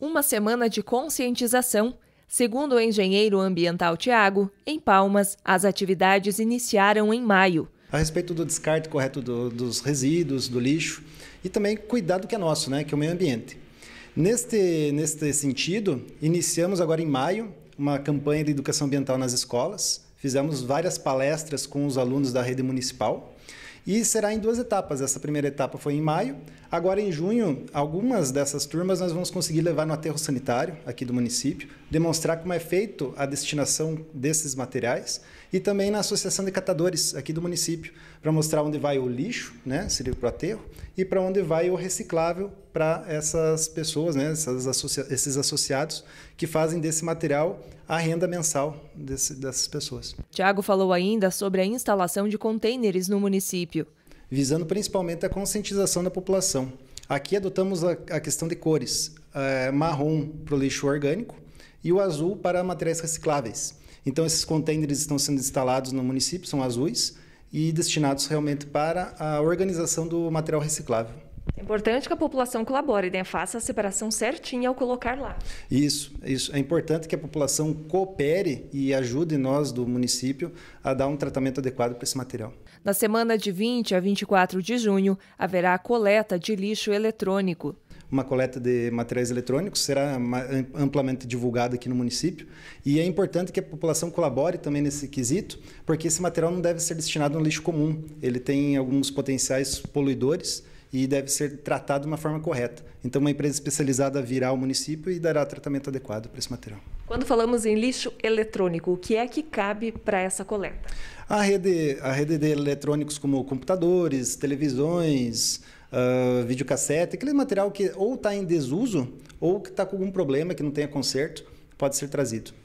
uma semana de conscientização. Segundo o engenheiro ambiental Tiago, em Palmas, as atividades iniciaram em maio. A respeito do descarte correto do, dos resíduos, do lixo e também cuidado que é nosso, né, que é o meio ambiente. Neste, neste sentido, iniciamos agora em maio uma campanha de educação ambiental nas escolas. Fizemos várias palestras com os alunos da rede municipal. E será em duas etapas. Essa primeira etapa foi em maio. Agora, em junho, algumas dessas turmas nós vamos conseguir levar no aterro sanitário aqui do município demonstrar como é feito a destinação desses materiais e também na Associação de Catadores aqui do município, para mostrar onde vai o lixo, né, seria para o aterro, e para onde vai o reciclável para essas pessoas, né, essas associa esses associados que fazem desse material a renda mensal desse, dessas pessoas. Tiago falou ainda sobre a instalação de contêineres no município. Visando principalmente a conscientização da população. Aqui adotamos a, a questão de cores: é, marrom para o lixo orgânico, e o azul para materiais recicláveis. Então, esses contêineres estão sendo instalados no município, são azuis e destinados realmente para a organização do material reciclável. É importante que a população colabore, né? faça a separação certinha ao colocar lá. Isso, isso. É importante que a população coopere e ajude nós do município a dar um tratamento adequado para esse material. Na semana de 20 a 24 de junho, haverá coleta de lixo eletrônico uma coleta de materiais eletrônicos, será amplamente divulgada aqui no município. E é importante que a população colabore também nesse quesito, porque esse material não deve ser destinado no lixo comum. Ele tem alguns potenciais poluidores e deve ser tratado de uma forma correta. Então, uma empresa especializada virá ao município e dará tratamento adequado para esse material. Quando falamos em lixo eletrônico, o que é que cabe para essa coleta? A rede, a rede de eletrônicos como computadores, televisões, uh, videocassete, aquele material que ou está em desuso ou que está com algum problema que não tenha conserto, pode ser trazido.